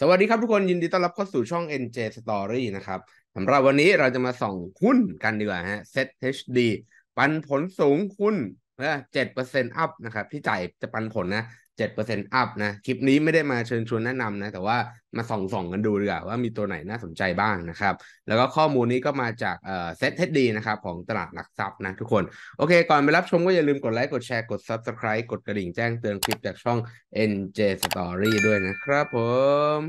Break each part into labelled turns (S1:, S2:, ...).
S1: สวัสดีครับทุกคน ยินดีต้อนรับเข้าสู่ช่อง NJ Story นะครับสำหรับวันนี้เราจะมาส่องหุ้นกันดีกว่าฮะ Set HD ปันผลสูงหุ้นเจ็ดเปอร์เซ็นต์อัพนะครับที่จ่ายจะปันผลนะเจ็ดเปอร์เซ็นต์อัพนะ คลิปนี้ไม่ได้มาเชิญชวนแนะนำนะแต่ว่ามาส่องส่องกันดูดีกว่าว่ามีตัวไหนน่าสนใจบ้างนะครับ แล้วก็ข้อมูลนี้ก็มาจากเอ่อเซ็ตเทดดีนะครับของตลาดหลักทรัพย์นะทุกคนโอเค ก่อนไปรับชมก็อย่าลืมกดไลค์กดแชร์กด Subscribe กดกระดิ่งแจ้งเตือนคลิปจากช่อง NJ Story ด้วยนะครับผม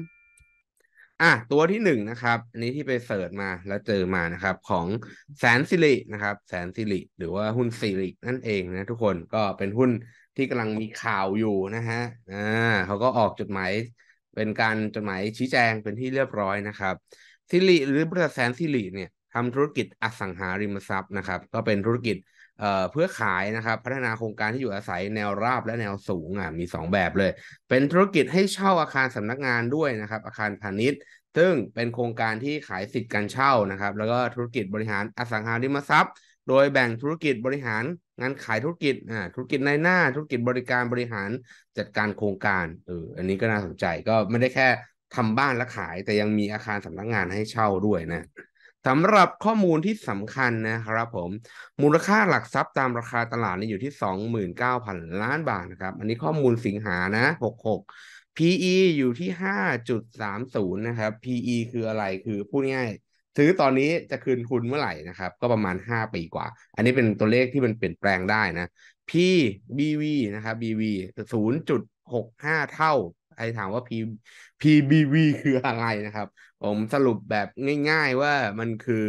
S1: อ่ะตัวที่หนึ่งนะครับ อันนี้ที่ไปเสิร์ชมาแล้วเจอมานะครับ ของแสนสิรินะครับแสนสิริหรือว่าหุ้นสิรินั่นเองนะทุกคนก็เป็นหุ้นที่กำลังมีข่าวอยู่นะฮะ อ่าเขาก็ออกจดหมายเป็นการจดหมายชี้แจงเป็นที่เรียบร้อยนะครับ สิริหรือบริษัทแสนสิริเนี่ยทำธุรกิจอสังหาริมทรัพย์นะครับ ก็เป็นธุรกิจเออ่เพื่อขายนะครับ พัฒนาโครงการที่อยู่อาศัยแนวราบและแนวสูงอ่ะมี 2 แบบเลยเป็นธุรกิจให้เช่าอาคารสำนักงานด้วยนะครับ อาคารพาณิชย์ ซึ่งเป็นโครงการที่ขายสิทธิ์การเช่านะครับ แล้วก็ธุรกิจบริหารอสังหาริมทรัพย์โดยแบ่งธุรกิจบริหาร งานขายธุรกิจอ่าธุรกิจในหน้าธุรกิจบริการบริหารจัดการโครงการเอออันนี้ก็น่าสนใจก็ไม่ได้แค่ทำบ้านและขาย แต่ยังมีอาคารสำนักงงานให้เช่าด้วยนะสำหรับข้อมูลที่สำคัญนะครับผม มูลค่าหลักทรัพย์ตามราคาตลาดนี่อยู่ที่ 29,000 ล้านบาทนะครับอันนี้ข้อมูลสิงหานะ66 PE อยู่ที่5.30นะครับ PE คืออะไรคือพูดง่ายซื้อตอนนี้จะคืนทุนเมื่อไหร่นะครับ ก็ประมาณ 5 ปีกว่า อันนี้เป็นตัวเลขที่มันเปลี่ยนแปลงได้นะ P BV นะครับ BV 0.65 เท่า ใครถามว่า P PBV คืออะไรนะครับ ผมสรุปแบบง่ายๆว่ามันคือ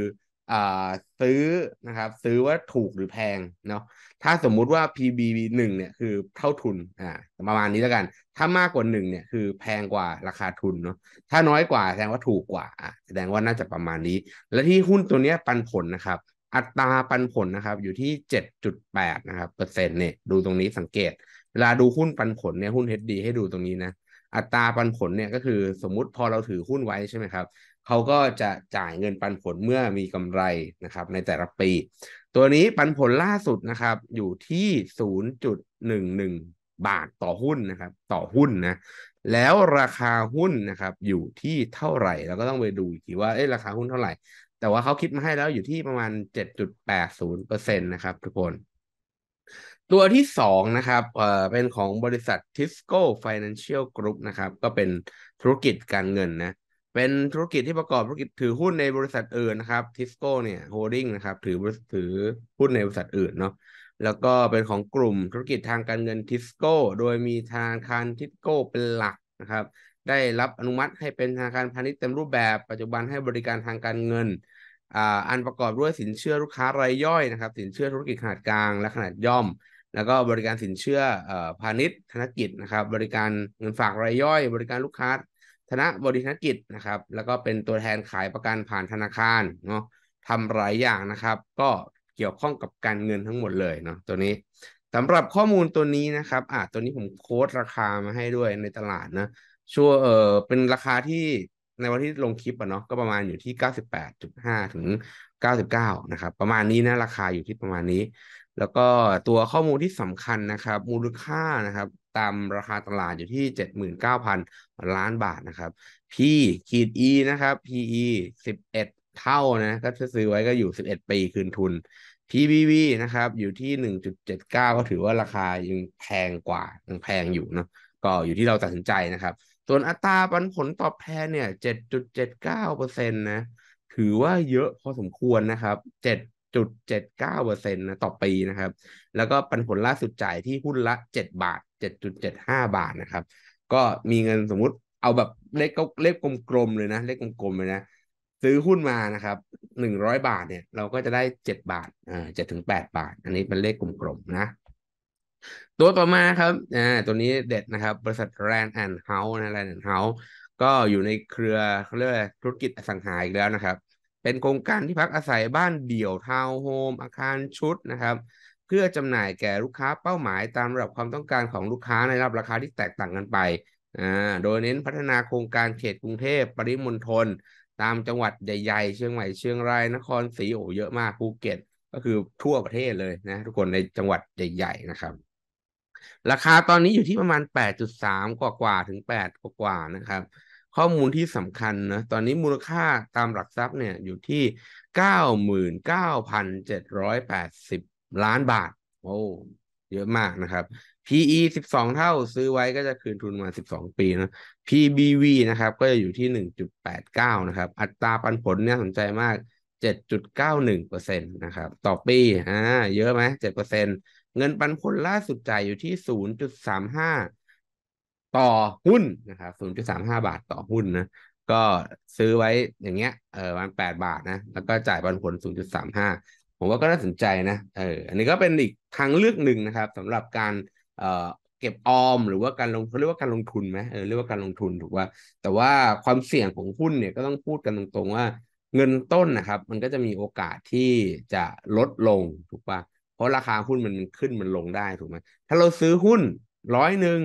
S1: ซื้อนะครับซื้อว่าถูกหรือแพงเนาะถ้าสมมุติว่า PB 1เนี่ยคือเท่าทุนอ่าประมาณนี้แล้วกัน ถ้ามากกว่าหนึ่งเนี่ยคือแพงกว่าราคาทุนเนาะถ้าน้อยกว่าแสดงว่าถูกกว่าอ่ะแสดงว่าน่าจะประมาณนี้ และที่หุ้นตัวเนี้ยปันผลนะครับอัตราปันผลนะครับอยู่ที่ 7.8นะครับเปอร์เซ็นต์เนี่ยดูตรงนี้สังเกตเวลาดูหุ้นปันผลเนี่ยหุ้นเฮดดีให้ดูตรงนี้นะอัตราปันผลเนี่ยก็คือสมมุติพอเราถือหุ้นไว้ใช่ไหมครับ เขาก็จะจ่ายเงินปันผลเมื่อมีกำไรนะครับในแต่ละปี ตัวนี้ปันผลล่าสุดนะครับอยู่ที่ 0.11 บาทต่อหุ้นนะครับต่อหุ้นนะแล้วราคาหุ้นนะครับอยู่ที่เท่าไหร่ เราก็ต้องไปดูทีว่าเอ๊ะราคาหุ้นเท่าไหร่ แต่ว่าเขาคิดมาให้แล้วอยู่ที่ประมาณ 7.80%นะครับทุกคนตัวที่สองนะครับ เอ่อ เป็นของบริษัททิสโก้ฟิ n a n c i a l Group นะครับ ก็เป็นธุรกิจการเงินนะ เป็นธุรกิจที่ประกอบธุรกิจถือหุ้นในบริษัทอื่นนะครับ ทิสโก้เนี่ยโฮลดิ้งนะครับ ถือถือหุ้นในบริษัทอื่นเนาะ แล้วก็เป็นของกลุ่มธุรกิจทางการเงินทิสโก้ โดยมีธนาคารทิสโก้เป็นหลักนะครับ ได้รับอนุมัติให้เป็นธนาคารพาณิชย์เต็มรูปแบบปัจจุบันให้บริการทางการเงิน อันประกอบด้วยสินเชื่อลูกค้ารายย่อยนะครับ สินเชื่อธุรกิจขนาดกลาง และขนาดย่อมแล้วก็บริการสินเชื่อพาณิชย์ธนกิจนะครับ บริการเงินฝากรายย่อย บริการลูกค้า ธนบริธนกิจนะครับ แล้วก็เป็นตัวแทนขายประกันผ่านธนาคารเนาะทำหลายอย่างนะครับ ก็เกี่ยวข้องกับการเงินทั้งหมดเลยเนาะตัวนี้สำหรับข้อมูลตัวนี้นะครับ อ่ะตัวนี้ผมโค้ดราคามาให้ด้วยในตลาดนะ ชัวเออเป็นราคาที่ ในวันที่ลงคลิปอะเนาะ ก็ประมาณอยู่ที่ 98.5 ถึง 99 นะครับ ประมาณนี้นะ ราคาอยู่ที่ประมาณนี้แล้วก็ตัวข้อมูลที่สำคัญนะครับ มูลค่านะครับตามราคาตลาดอยู่ที่ 79,000 ล้านบาทนะครับ P ขีด E นะครับ PE 11 เท่านะก็ซื้อไว้ก็อยู่ 11 ปีคืนทุน PBV นะครับอยู่ที่ 1.79 ก็ถือว่าราคายังแพงกว่ายังแพงอยู่เนาะก็อยู่ที่เราตัดสินใจนะครับส่วนอัตราปันผลตอบแทนเนี่ย 7.79%นะถือว่าเยอะพอสมควรนะครับจุดเจ็ดเก้าเปอร์เซ็นต์นะต่อปีนะครับ แล้วก็ปันผลล่าสุดจ่ายที่หุ้นละเจ็ดบาทเจ็ดจุดเจ็ดห้าบาทนะครับ ก็มีเงินสมมุติเอาแบบเลขก็เลขกลมๆเลยนะ เลขกลมๆเลยนะ ซื้อหุ้นมานะครับหนึ่งร้อยบาทเนี่ยเราก็จะได้เจ็ดบาทอ่าเจ็ดถึงแปดบาท อันนี้เป็นเลขกลมๆนะ ตัวต่อมาครับอ่าตัวนี้เด็ดนะครับบริษัทแรนด์แอนด์เฮาส์นะแรนด์แอนด์เฮาส์ก็อยู่ในเครือเขาเรียกว่าธุรกิจอสังหาอีกแล้วนะครับเป็นโครงการที่พักอาศัยบ้านเดี่ยวทาวน์โฮมอาคารชุดนะครับ เพื่อจำหน่ายแก่ลูกค้าเป้าหมายตามระดับความต้องการของลูกค้าในระดับราคาที่แตกต่างกันไปอ่าโดยเน้นพัฒนาโครงการเขตกรุงเทพปริมณฑลตามจังหวัดใหญ่ๆเชียงใหม่เชียงรายนครศรีโอเยอะมากภูเก็ต ก็คือทั่วประเทศเลยนะ ทุกคนในจังหวัดใหญ่ๆนะครับ ราคาตอนนี้อยู่ที่ประมาณ 8.3กว่ากว่าถึง8กว่ากว่านะครับข้อมูลที่สำคัญนะ ตอนนี้มูลค่าตามหลักทรัพย์เนี่ยอยู่ที่ 99,780 ล้านบาท โอ้เยอะมากนะครับ PE 12 เท่าซื้อไว้ก็จะคืนทุนมา 12 ปีนะ PBV นะครับ ก็จะอยู่ที่ 1.89 นะครับ อัตราปันผลเนี่ยสนใจมาก 7.91%นะครับ ต่อปี อ่า เยอะไหม7%เงินปันผลล่าสุดจ่ายอยู่ที่ 0.35ต่อหุ้นนะครับศูนย์จุดสามห้าบาทต่อหุ้นนะ ก็ซื้อไว้อย่างเงี้ย เออวันแปดบาทนะ แล้วก็จ่ายปันผลศูนย์จุดสามห้าผมว่าก็น่าสนใจนะ เออ อันนี้ก็เป็นอีกทางเลือกหนึ่งนะครับ สำหรับการ เอ่อ เก็บออมหรือว่าการลงเขาเรียกว่าการลงทุนไหมเออ เรียกว่าการลงทุนถูกว่าแต่ว่าความเสี่ยงของหุ้นเนี่ยก็ต้องพูดกันตรงๆว่า เงินต้นนะครับมันก็จะมีโอกาสที่จะลดลงถูกป่ะเพราะราคาหุ้นมันขึ้นมันลงได้ถูกไหมถ้าเราซื้อหุ้นร้อยหนึ่ง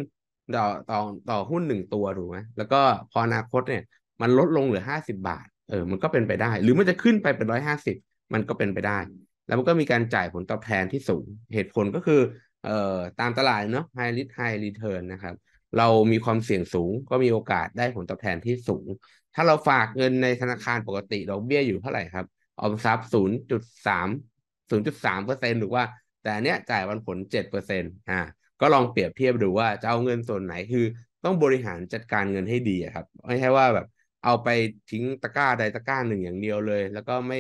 S1: ต่อต่อต่อหุ้นหนึ่งตัวถูกไหมแล้วก็พออนาคตเนี่ยมันลดลงเหลือห้าสิบาท เออมันก็เป็นไปได้ หรือมันจะขึ้นไปเป็นร้อยห้าสิบมันก็เป็นไปได้ แล้วมันก็มีการจ่ายผลตอบแทนที่สูง เหตุผลก็คือเอ่อตามตลาดเนาะ high risk high return นะครับ เรามีความเสี่ยงสูง ก็มีโอกาสได้ผลตอบแทนที่สูง ถ้าเราฝากเงินในธนาคารปกติดอกเบี้ยอยู่เท่าไหร่ครับ ออมทรัพย์ศูนย์จุดสามศูนย์จุดสามเปอร์เซ็นต์หรือว่า แต่เนี้ยจ่ายวันผลเจ็ดเปอร์เซ็นต์อ่าก็ลองเปรียบเทียบดูว่าจะเอาเงินส่วนไหนคือต้องบริหารจัดการเงินให้ดีครับ ไม่ใช่ว่าแบบเอาไปทิ้งตะกร้าใดตะกร้าหนึ่งอย่างเดียวเลย แล้วก็ไม่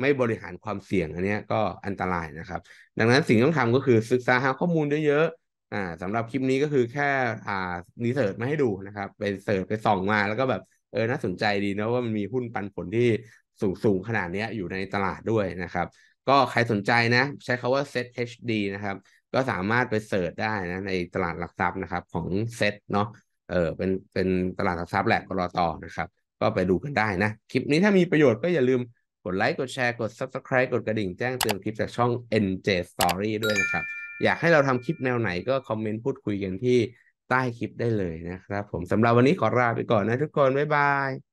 S1: ไม่บริหารความเสี่ยงอันนี้ก็อันตรายนะครับ ดังนั้นสิ่งที่ต้องทำก็คือศึกษาหาข้อมูลเยอะๆอ่าสำหรับคลิปนี้ก็คือแค่อ่านิเสิร์ชมาให้ดูนะครับไปเสิร์ชไปส่องมา แล้วก็แบบเออน่าสนใจดีนะว่ามันมีหุ้นปันผลที่สูงสูงขนาดนี้อยู่ในตลาดด้วยนะครับ ก็ใครสนใจนะ ใช้คาว่า set HD นะครับก็สามารถไปเสิร์ชได้นะในตลาดหลักทรัพย์นะครับของเซ็ตเนาะ เออเป็นเป็นตลาดหลักทรัพย์แหละกรอตอนะครับ ก็ไปดูกันได้นะคลิปนี้ถ้ามีประโยชน์ก็อย่าลืมกดไลค์กดแชร์กด Subscribe กดกระดิ่งแจ้งเตือนคลิปจากช่อง NJ Story ด้วยนะครับอยากให้เราทำคลิปแนวไหนก็คอมเมนต์พูดคุยกันที่ใต้คลิปได้เลยนะครับผมสำหรับวันนี้ขอลาไปก่อนนะทุกคน บ๊ายบาย